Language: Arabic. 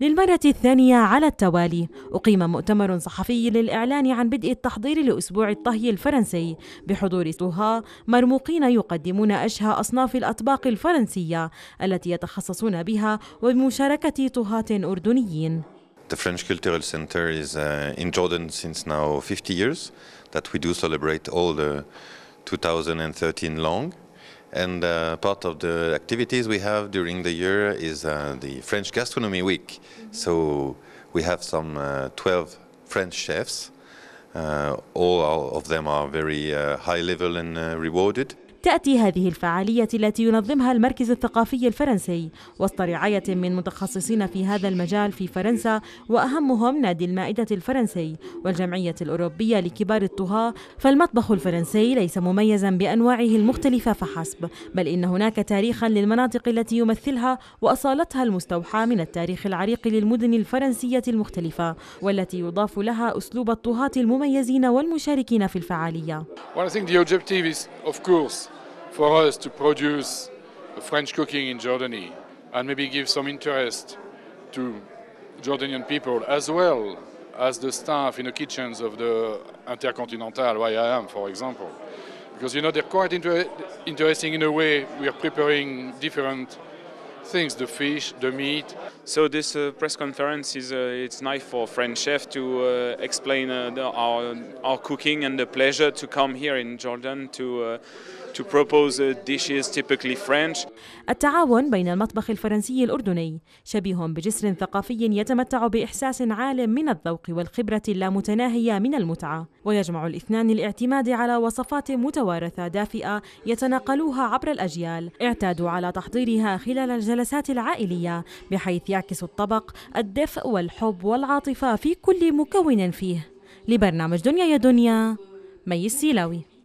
للمرة الثانية على التوالي أقيم مؤتمر صحفي للإعلان عن بدء التحضير لأسبوع الطهي الفرنسي بحضور طهاة مرموقين يقدمون أشهى أصناف الأطباق الفرنسية التي يتخصصون بها وبمشاركة طهاة أردنيين The French Cultural Center is uh, in Jordan since now 50 years that we do celebrate all the 2013 long. And uh, part of the activities we have during the year is uh, the French Gastronomy Week. Mm -hmm. So we have some uh, 12 French chefs. Uh, all of them are very uh, high level and uh, rewarded. تأتي هذه الفعالية التي ينظمها المركز الثقافي الفرنسي وسط رعاية من متخصصين في هذا المجال في فرنسا وأهمهم نادي المائدة الفرنسي والجمعية الأوروبية لكبار الطهاة فالمطبخ الفرنسي ليس مميزا بأنواعه المختلفة فحسب بل إن هناك تاريخا للمناطق التي يمثلها وأصالتها المستوحى من التاريخ العريق للمدن الفرنسية المختلفة والتي يضاف لها أسلوب الطهاة المميزين والمشاركين في الفعالية the objective is, of course, for us to produce French cooking in Jordani and maybe give some interest to Jordanian people as well as the staff in the kitchens of the Intercontinental, where I am, for example. Because, you know, they're quite inter interesting in a way we are preparing different things, the fish, the meat. So this uh, press conference is uh, it's nice for French chef to uh, explain uh, the, our our cooking and the pleasure to come here in Jordan to uh, to propose uh, dishes typically French. التعاون بين المطبخ الفرنسي الأردني شبيه بجسر ثقافي يتمتع بإحساس عال من الذوق والخبرة اللامتناهية من المتعة ويجمع الاثنان الاعتماد على وصفات متوارثة دافئة يتناقلوها عبر الأجيال اعتادوا على تحضيرها خلال الجلسة الجلسات العائلية بحيث يعكس الطبق الدفء والحب والعاطفة في كل مكون فيه لبرنامج دنيا يا دنيا مي السيلاوي